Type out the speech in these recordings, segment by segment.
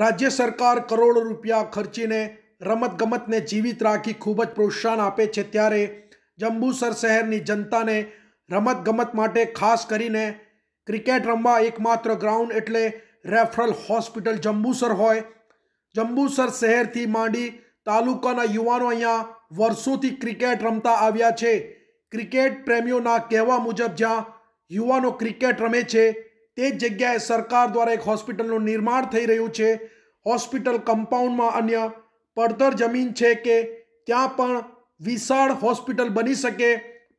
રાજ્ય સરકાર કરોડો રૂપિયા ખર્ચીને રમતગમતને જીવિત રાખી ખૂબ જ પ્રોત્સાહન આપે છે ત્યારે જંબુસર શહેરની જનતાને રમતગમત માટે ખાસ કરીને ક્રિકેટ રમવા એકમાત્ર ગ્રાઉન્ડ એટલે રેફરલ હોસ્પિટલ જંબુસર હોય જંબુસર શહેરથી માંડી તાલુકાના યુવાનો અહીંયા વર્ષોથી ક્રિકેટ રમતા આવ્યા છે ક્રિકેટ પ્રેમીઓના કહેવા મુજબ જ્યાં યુવાનો ક્રિકેટ રમે છે તે જ જગ્યાએ સરકાર દ્વારા એક હોસ્પિટલનું નિર્માણ થઈ રહ્યું છે હોસ્પિટલ કમ્પાઉન્ડમાં અન્ય પડતર જમીન છે કે ત્યાં પણ વિશાળ હોસ્પિટલ બની શકે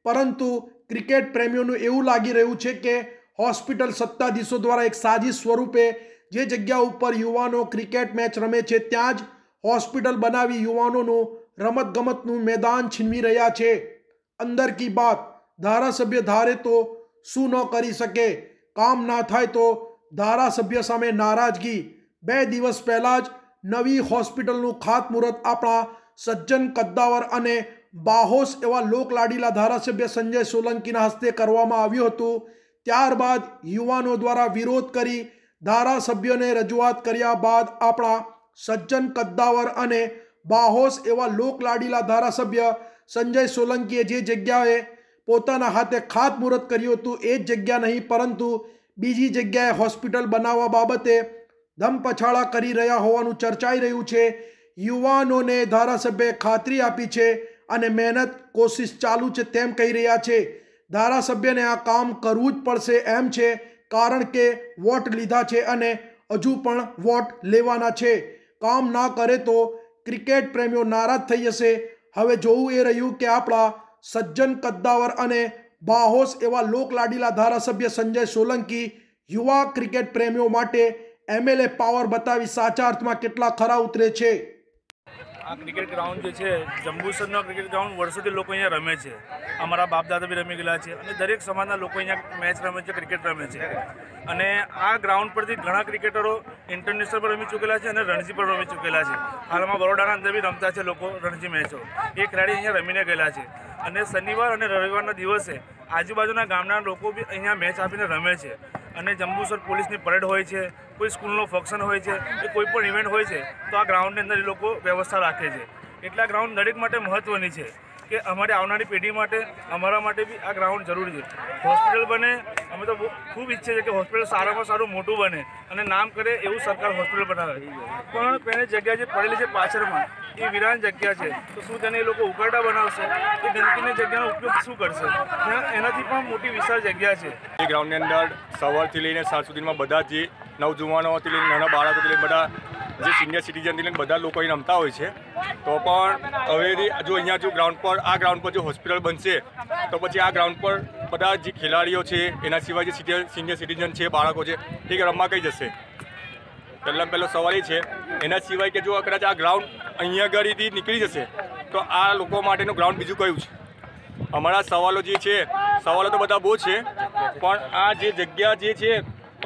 પરંતુ ક્રિકેટ પ્રેમીઓનું એવું લાગી રહ્યું છે કે હોસ્પિટલ સત્તાધીશો દ્વારા એક સાજી સ્વરૂપે જે જગ્યા ઉપર યુવાનો ક્રિકેટ મેચ રમે છે ત્યાં જ હોસ્પિટલ બનાવી યુવાનોનું રમતગમતનું મેદાન છીનવી રહ્યા છે અંદર કી બાત ધારાસભ્ય ધારે તો શું ન કરી શકે કામ ના થાય તો ધારાસભ્ય સામે નારાજગી બે દિવસ પહેલાં જ નવી હોસ્પિટલનું ખાતમુહૂર્ત આપણા સજ્જન કદ્દાવર અને બાહોસ એવા લોકલાડીલા ધારાસભ્ય સંજય સોલંકીના હસ્તે કરવામાં આવ્યું હતું ત્યારબાદ યુવાનો દ્વારા વિરોધ કરી ધારાસભ્યોને રજૂઆત કર્યા બાદ આપણા સજ્જન કદ્દાવર અને બાહોસ એવા લોકલાડીલા ધારાસભ્ય સંજય સોલંકીએ જે જગ્યાએ પોતાના હાથે ખાતમુહૂર્ત કર્યું હતું એ જ જગ્યા નહીં પરંતુ બીજી જગ્યાએ હોસ્પિટલ બનાવવા બાબતે ધમપછાડા કરી રહ્યા હોવાનું ચર્ચાઈ રહ્યું છે યુવાનોને ધારાસભ્યએ ખાતરી આપી છે અને મહેનત કોશિશ ચાલુ છે તેમ કહી રહ્યા છે ધારાસભ્યને આ કામ કરવું જ પડશે એમ છે કારણ કે વોટ લીધા છે અને હજુ પણ વોટ લેવાના છે કામ ના કરે તો ક્રિકેટ પ્રેમીઓ નારાજ થઈ જશે હવે જોવું એ રહ્યું કે આપણા સજ્જન કદ્દાવર અને બાહોશ એવા લોકલાડીલા ધારાસભ્ય સંજય સોલંકી યુવા ક્રિકેટ પ્રેમીઓ માટે એમએલએ પાવર બતાવી સાચા અર્થમાં કેટલા ખરા ઉતરે છે આ ક્રિકેટ ગ્રાઉન્ડ જે છે જંબુસરનો ક્રિકેટ ગ્રાઉન્ડ વર્ષોથી લોકો અહીંયા રમે છે અમારા બાપ દાદા બી રમી ગયેલા છે અને દરેક સમાજના લોકો અહીંયા મેચ રમે છે ક્રિકેટ રમે છે અને આ ગ્રાઉન્ડ પરથી ઘણા ક્રિકેટરો ઇન્ટરનેશનલ પર રમી ચૂકેલા છે અને રણજી પર રમી ચૂકેલા છે હાલમાં બરોડાના અંદર બી રમતા છે લોકો રણજી મેચો એ ખેલાડી અહીંયા રમીને ગયેલા છે અને શનિવાર અને રવિવારના દિવસે આજુબાજુના ગામના લોકો બી અહીંયા મેચ આપીને રમે છે અને જંબુસર પોલીસની પરેડ હોય છે કોઈ સ્કૂલનો ફંક્શન હોય છે કે કોઈ પણ ઇવેન્ટ હોય છે તો આ ગ્રાઉન્ડની અંદર એ લોકો વ્યવસ્થા રાખે છે એટલે ગ્રાઉન્ડ દરેક માટે મહત્ત્વની છે કે અમારી આવનારી પેઢી માટે અમારા માટે બી આ ગ્રાઉન્ડ જરૂરી છે હોસ્પિટલ બને અમે તો ખૂબ ઈચ્છે છે કે હોસ્પિટલ સારામાં સારું મોટું બને અને નામ કરે એવું સરકાર હોસ્પિટલ બનાવે પણ પહેલી જગ્યા જે પડેલી છે પાછળમાં એ વિરાન જગ્યા છે તો શું તેને એ લોકો ઉકાળા બનાવશે એ ગંદકીની જગ્યાનો ઉપયોગ શું કરશે એનાથી પણ મોટી વિશાળ જગ્યા છે એ ગ્રાઉન્ડની અંદર સવારથી લઈને સાંજ સુધીમાં બધા જે નવજુવાનોથી લઈને નાના બાળકોથી લઈને બધા જે સિનિયર સિટીઝનથી લઈને બધા લોકો અહીં રમતા હોય છે તો પણ હવે જો અહીંયા જો ગ્રાઉન્ડ પર આ ગ્રાઉન્ડ પર જો હોસ્પિટલ બનશે તો પછી આ ગ્રાઉન્ડ પર બધા જે ખેલાડીઓ છે એના સિવાય જે સિનિયર સિટીઝન છે બાળકો છે એ રમવા કઈ જશે પહેલાં પહેલો સવાલ એ છે એના સિવાય કે જો કદાચ આ ગ્રાઉન્ડ અહીંયા આગળથી નીકળી જશે તો આ લોકો માટેનું ગ્રાઉન્ડ બીજું કયું છે અમારા સવાલો જે છે સવાલો તો બધા બહુ છે પણ આ જે જગ્યા જે છે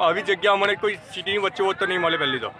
આવી જગ્યા અમને કોઈ સિટીની વચ્ચે વચ્ચે નહીં મળે પહેલી તો